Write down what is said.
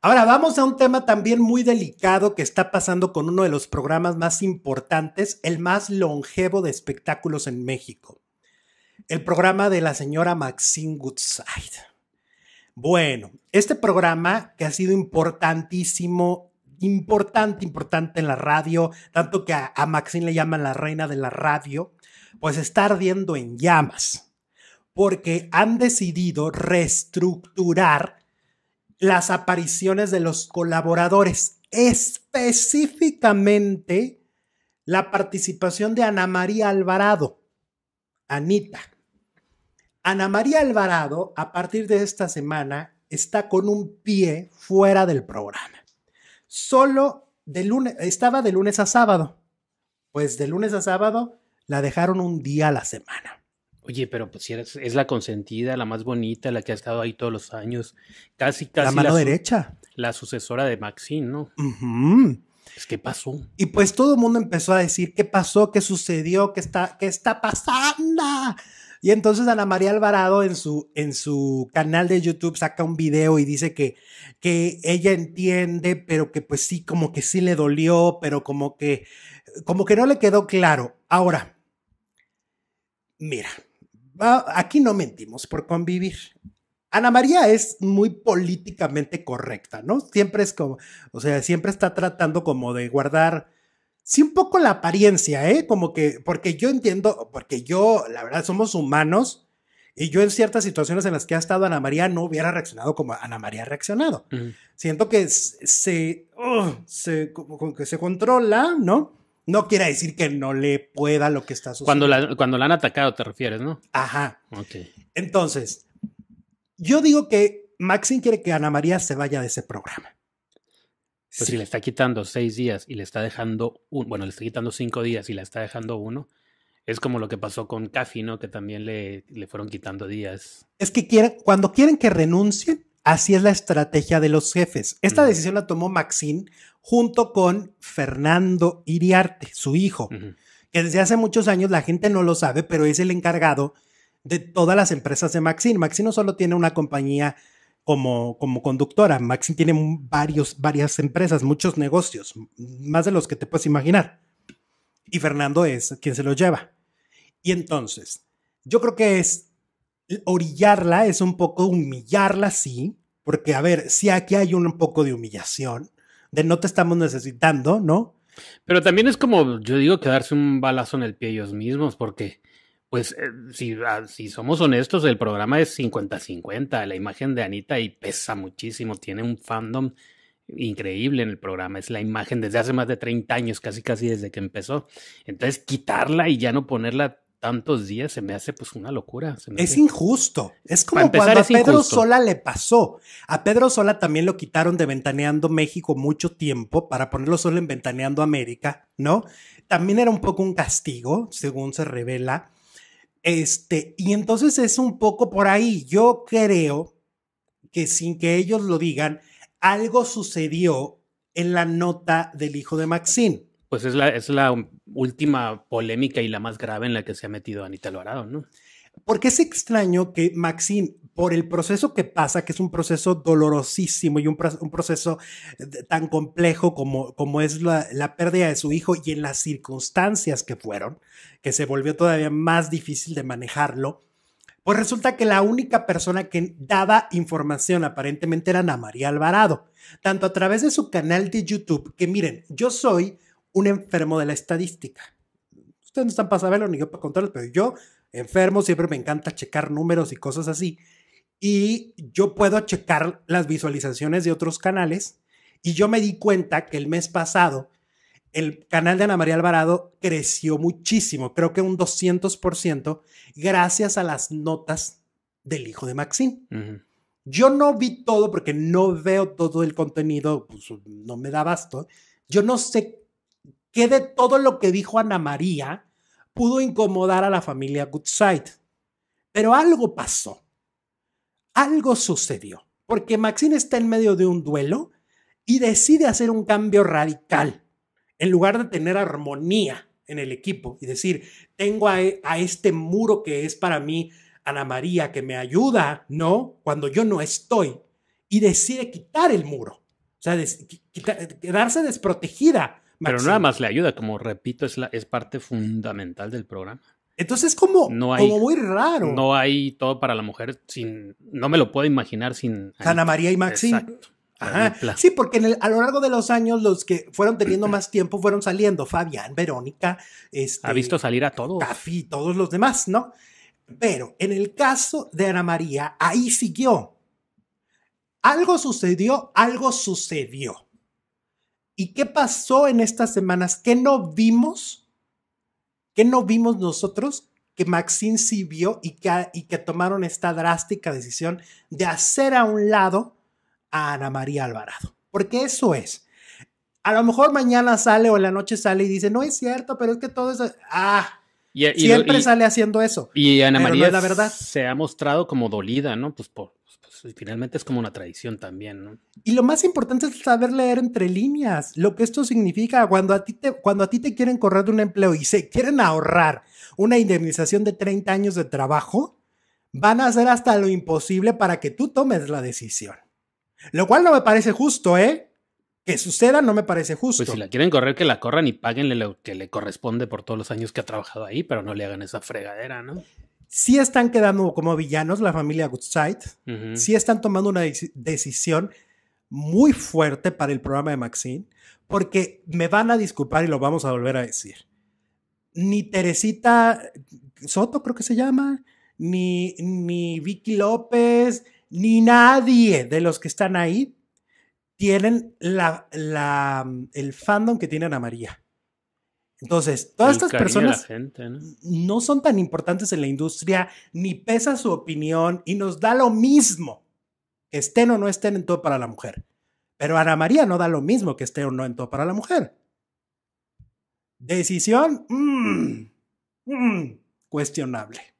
Ahora vamos a un tema también muy delicado que está pasando con uno de los programas más importantes, el más longevo de espectáculos en México. El programa de la señora Maxine Goodside. Bueno, este programa que ha sido importantísimo, importante, importante en la radio, tanto que a, a Maxine le llaman la reina de la radio, pues está ardiendo en llamas, porque han decidido reestructurar las apariciones de los colaboradores, específicamente la participación de Ana María Alvarado, Anita. Ana María Alvarado, a partir de esta semana, está con un pie fuera del programa. Solo de lunes, estaba de lunes a sábado. Pues de lunes a sábado la dejaron un día a la semana. Oye, pero pues si es la consentida, la más bonita, la que ha estado ahí todos los años. Casi, casi. La mano derecha. La sucesora de Maxine, ¿no? Pues, ¿Qué Es que pasó. Y pues todo el mundo empezó a decir qué pasó, qué sucedió, qué está, qué está pasando. Y entonces Ana María Alvarado en su, en su canal de YouTube saca un video y dice que, que ella entiende, pero que pues sí, como que sí le dolió, pero como que, como que no le quedó claro. Ahora, mira, Ah, aquí no mentimos por convivir. Ana María es muy políticamente correcta, ¿no? Siempre es como, o sea, siempre está tratando como de guardar, sí, un poco la apariencia, ¿eh? Como que, porque yo entiendo, porque yo, la verdad, somos humanos y yo en ciertas situaciones en las que ha estado Ana María no hubiera reaccionado como Ana María ha reaccionado. Siento que se, como que se controla, ¿no? No quiere decir que no le pueda lo que está sucediendo. Cuando la, cuando la han atacado, te refieres, ¿no? Ajá. Ok. Entonces, yo digo que Maxine quiere que Ana María se vaya de ese programa. Pues si le está quitando seis días y le está dejando un, bueno, le está quitando cinco días y la está dejando uno, es como lo que pasó con Caffi, ¿no? Que también le, le fueron quitando días. Es que quieren, cuando quieren que renuncie, así es la estrategia de los jefes. Esta decisión la tomó Maxine junto con Fernando Iriarte, su hijo, que desde hace muchos años la gente no lo sabe, pero es el encargado de todas las empresas de Maxine. Maxine no solo tiene una compañía como, como, conductora. Maxine tiene varios, varias empresas, muchos negocios, más de los que te puedes imaginar. Y Fernando es quien se los lleva. Y entonces, yo creo que es orillarla, es un poco humillarla, sí, porque a ver, si aquí hay un poco de humillación, de no te estamos necesitando, ¿no? Pero también es como, yo digo, quedarse un balazo en el pie ellos mismos, porque, pues, eh, si, ah, si, somos honestos, el programa es 50-50, la imagen de Anita y pesa muchísimo, tiene un fandom increíble en el programa, es la imagen desde hace más de 30 años, casi casi desde que empezó. Entonces, quitarla y ya no ponerla tantos días se me hace pues una locura. es injusto. Es como cuando a Pedro Sola le pasó. A Pedro Sola también lo quitaron de Ventaneando México mucho tiempo para ponerlo solo en Ventaneando América, ¿no? También era un poco un castigo, según se revela. Este, y entonces es un poco por ahí. Yo creo que sin que ellos lo digan, algo sucedió en la nota del hijo de Maxine. Pues es la, es la última polémica y la más grave en la que se ha metido Anita Alvarado, ¿no? Porque es extraño que Maxine, por el proceso que pasa, que es un proceso dolorosísimo y un, proceso tan complejo como, como es la, la, pérdida de su hijo y en las circunstancias que fueron, que se volvió todavía más difícil de manejarlo, pues resulta que la única persona que daba información aparentemente era Ana María Alvarado, tanto a través de su canal de YouTube, que miren, yo soy un enfermo de la estadística. Ustedes no están para saberlo ni yo para contarles, pero yo, enfermo, siempre me encanta checar números y cosas así. Y yo puedo checar las visualizaciones de otros canales. Y yo me di cuenta que el mes pasado el canal de Ana María Alvarado creció muchísimo, creo que un 200%, gracias a las notas del hijo de Maxime. Yo no vi todo porque no veo todo el contenido, pues, no me da basto. Yo no sé que de todo lo que dijo Ana María pudo incomodar a la familia Goodside. Pero algo pasó, algo sucedió, porque Maxine está en medio de un duelo y decide hacer un cambio radical. En lugar de tener armonía en el equipo y decir, tengo a, e, este muro que es para mí Ana María que me ayuda, ¿no? Cuando yo no estoy, y decide quitar el muro, o sea, quedarse desprotegida pero nada más le ayuda, como repito, es, es parte fundamental del programa. Entonces, como, como muy raro. No hay todo para la mujer sin. No me lo puedo imaginar sin. Ana María y Maxim. Sí, porque a lo largo de los años los que fueron teniendo más tiempo fueron saliendo. Fabián, Verónica, este, ha visto salir a todos. Y todos los demás, ¿no? Pero en el caso de Ana María, ahí siguió. Algo sucedió, algo sucedió. ¿Y qué pasó en estas semanas? ¿Qué no vimos? ¿Qué no vimos nosotros que Maxine sí vio y que, y que tomaron esta drástica decisión de hacer a un lado a Ana María Alvarado? Porque eso es. A lo mejor mañana sale o en la noche sale y dice, no es cierto, pero es que todo eso. Ah, y, Siempre sale haciendo eso. Y Ana María la verdad. se ha mostrado como dolida, ¿no? Pues, por, pues, pues, finalmente es como una tradición también, ¿no? Y lo más importante es saber leer entre líneas, lo que esto significa cuando a ti te, cuando a ti te quieren correr de un empleo y se quieren ahorrar una indemnización de 30 años de trabajo, van a hacer hasta lo imposible para que tú tomes la decisión. Lo cual no me parece justo, ¿eh? que suceda no me parece justo. Pues si la quieren correr, que la corran y paguenle lo que le corresponde por todos los años que ha trabajado ahí, pero no le hagan esa fregadera, ¿no? Sí están quedando como villanos la familia Goodside, sí están tomando una decisión muy fuerte para el programa de Maxine, porque me van a disculpar y lo vamos a volver a decir. Ni Teresita Soto, creo que se llama, ni, ni Vicky López, ni nadie de los que están ahí tienen la, el fandom que tiene Ana María. Entonces, todas estas personas ¿no? son tan importantes en la industria, ni pesa su opinión y nos da lo mismo que estén o no estén en todo para la mujer. Pero Ana María no da lo mismo que esté o no en todo para la mujer. Decisión mm, mm, cuestionable.